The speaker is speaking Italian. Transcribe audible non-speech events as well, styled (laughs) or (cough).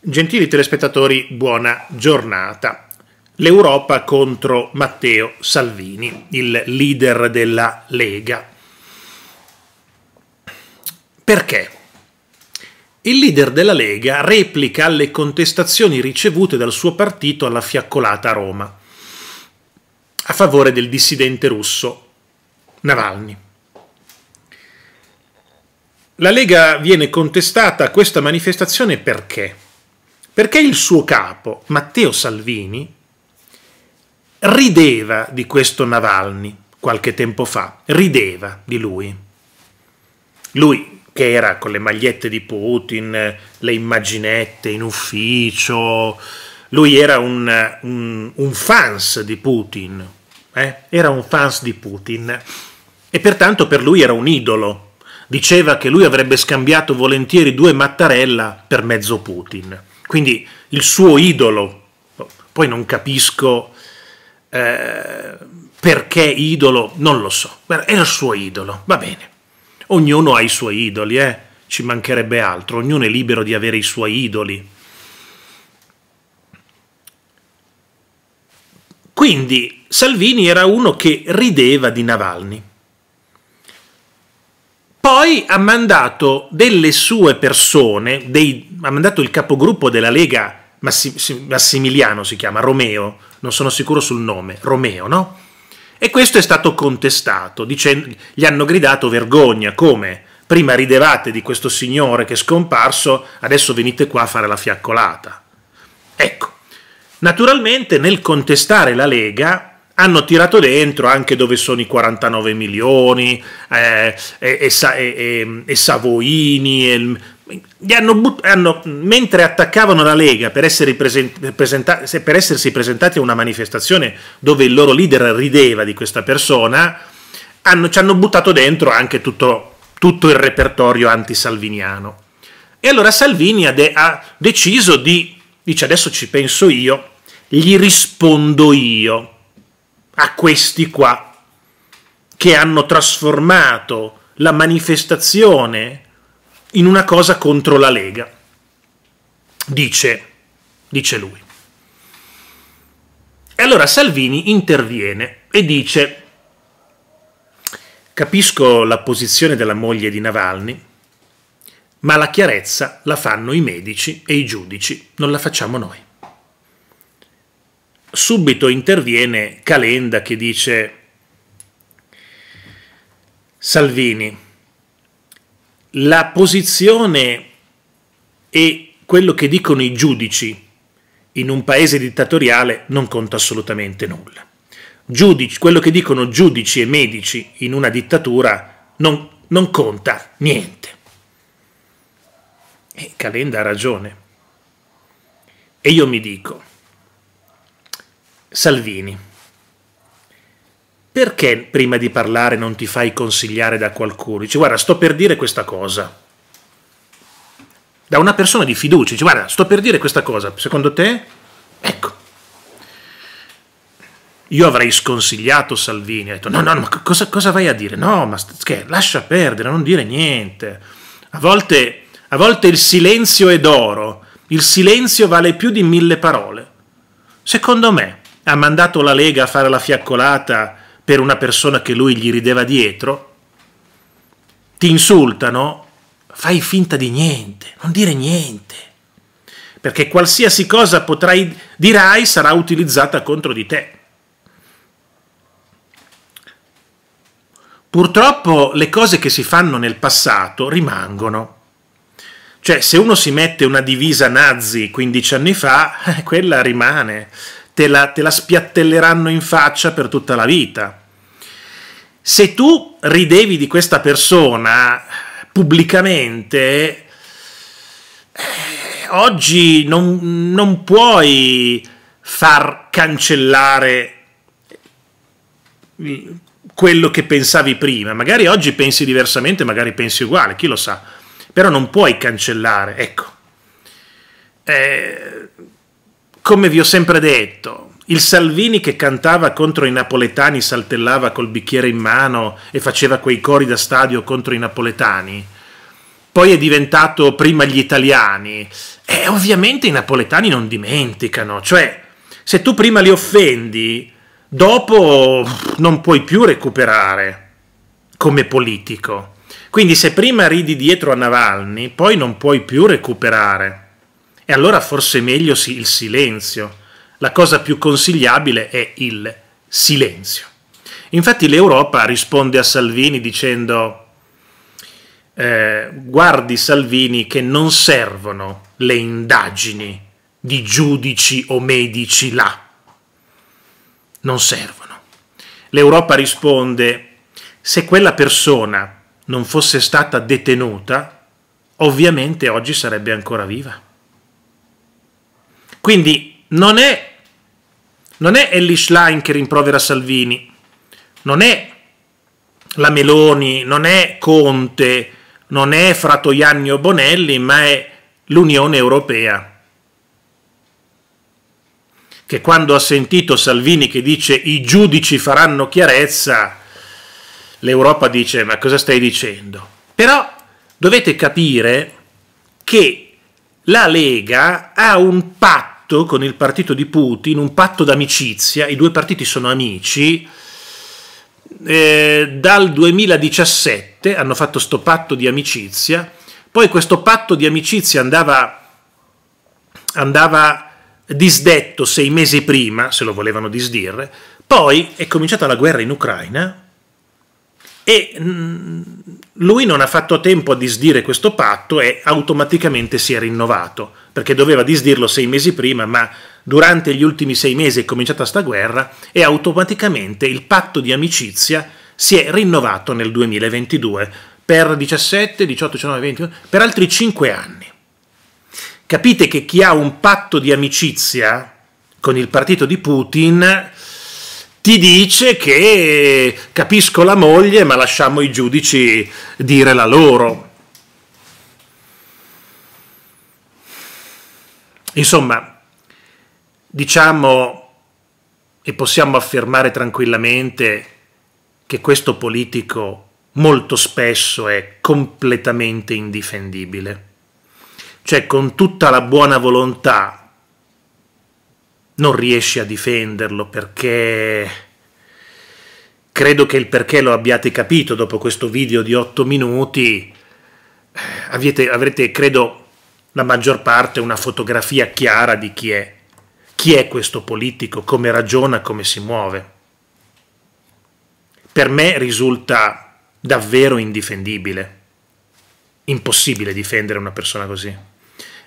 Gentili telespettatori, buona giornata. L'Europa contro Matteo Salvini, il leader della Lega. Perché? Il leader della Lega replica alle contestazioni ricevute dal suo partito alla fiaccolata a Roma, a favore del dissidente russo Navalny. La Lega viene contestata a questa manifestazione perché? perché il suo capo, Matteo Salvini, rideva di questo Navalny qualche tempo fa, rideva di lui. Lui che era con le magliette di Putin, le immaginette in ufficio, lui era un, un, un fans di Putin, eh? era un fans di Putin e pertanto per lui era un idolo, diceva che lui avrebbe scambiato volentieri due Mattarella per mezzo Putin. Quindi il suo idolo, poi non capisco eh, perché idolo, non lo so, era il suo idolo, va bene. Ognuno ha i suoi idoli, eh? ci mancherebbe altro, ognuno è libero di avere i suoi idoli. Quindi Salvini era uno che rideva di Navalny poi ha mandato delle sue persone, dei, ha mandato il capogruppo della Lega Massimiliano si chiama, Romeo, non sono sicuro sul nome, Romeo, no? E questo è stato contestato, dicendo, gli hanno gridato vergogna, come? Prima ridevate di questo signore che è scomparso, adesso venite qua a fare la fiaccolata. Ecco, naturalmente nel contestare la Lega hanno tirato dentro anche dove sono i 49 milioni eh, e, e, e, Savoini. Hanno but- hanno, mentre attaccavano la Lega per, essere presenta- per essersi presentati a una manifestazione dove il loro leader rideva di questa persona, hanno, ci hanno buttato dentro anche tutto, tutto il repertorio antisalviniano. E allora Salvini ha, de- ha deciso di, dice adesso ci penso io, gli rispondo io a questi qua che hanno trasformato la manifestazione in una cosa contro la Lega. Dice, dice lui. E allora Salvini interviene e dice, capisco la posizione della moglie di Navalny, ma la chiarezza la fanno i medici e i giudici, non la facciamo noi subito interviene Calenda che dice Salvini, la posizione e quello che dicono i giudici in un paese dittatoriale non conta assolutamente nulla. Giudici, quello che dicono giudici e medici in una dittatura non, non conta niente. E Calenda ha ragione. E io mi dico, Salvini. Perché prima di parlare non ti fai consigliare da qualcuno? Dici guarda, sto per dire questa cosa. Da una persona di fiducia, dici guarda, sto per dire questa cosa, secondo te? Ecco. Io avrei sconsigliato Salvini, ho detto no, no, ma cosa, cosa vai a dire? No, ma che, lascia perdere, non dire niente. A volte, a volte il silenzio è d'oro, il silenzio vale più di mille parole. Secondo me, ha mandato la Lega a fare la fiaccolata per una persona che lui gli rideva dietro, ti insultano, fai finta di niente, non dire niente, perché qualsiasi cosa potrai, dirai sarà utilizzata contro di te. Purtroppo le cose che si fanno nel passato rimangono. Cioè, se uno si mette una divisa nazi 15 anni fa, (laughs) quella rimane te la, te la spiattelleranno in faccia per tutta la vita. Se tu ridevi di questa persona pubblicamente, eh, oggi non, non, puoi far cancellare quello che pensavi prima. Magari oggi pensi diversamente, magari pensi uguale, chi lo sa. Però non puoi cancellare, ecco. Eh, come vi ho sempre detto, il Salvini che cantava contro i napoletani saltellava col bicchiere in mano e faceva quei cori da stadio contro i napoletani. Poi è diventato prima gli italiani. E ovviamente i napoletani non dimenticano, cioè se tu prima li offendi, dopo non puoi più recuperare come politico. Quindi se prima ridi dietro a Navalny, poi non puoi più recuperare. E allora forse è meglio sì, il silenzio. La cosa più consigliabile è il silenzio. Infatti l'Europa risponde a Salvini dicendo eh, guardi Salvini che non servono le indagini di giudici o medici là. Non servono. L'Europa risponde se quella persona non fosse stata detenuta, ovviamente oggi sarebbe ancora viva. Quindi non è, non è Ellie Schlein che rimprovera Salvini, non è la Meloni, non è Conte, non è Fratoianni o Bonelli, ma è l'Unione Europea che quando ha sentito Salvini che dice i giudici faranno chiarezza, l'Europa dice ma cosa stai dicendo? Però dovete capire che la Lega ha un patto patto con il partito di Putin, un patto d'amicizia, i due partiti sono amici, eh, dal 2017 hanno fatto questo patto di amicizia, poi questo patto di amicizia andava, andava disdetto sei mesi prima, se lo volevano disdire, poi è cominciata la guerra in Ucraina e mm, lui non ha fatto tempo a disdire questo patto e automaticamente si è rinnovato, perché doveva disdirlo sei mesi prima, ma durante gli ultimi sei mesi è cominciata sta guerra e automaticamente il patto di amicizia si è rinnovato nel 2022 per 17, 18, 19, 20, per altri 5 anni. Capite che chi ha un patto di amicizia con il partito di Putin ti dice che capisco la moglie, ma lasciamo i giudici dire la loro. Insomma, diciamo e possiamo affermare tranquillamente che questo politico molto spesso è completamente indifendibile. Cioè con tutta la buona volontà non riesci a difenderlo perché... Credo che il perché lo abbiate capito dopo questo video di 8 minuti. Eh, avrete, avrete, credo, la maggior parte una fotografia chiara di chi è. Chi è questo politico, come ragiona, come si muove. Per me risulta davvero indifendibile. Impossibile difendere una persona così.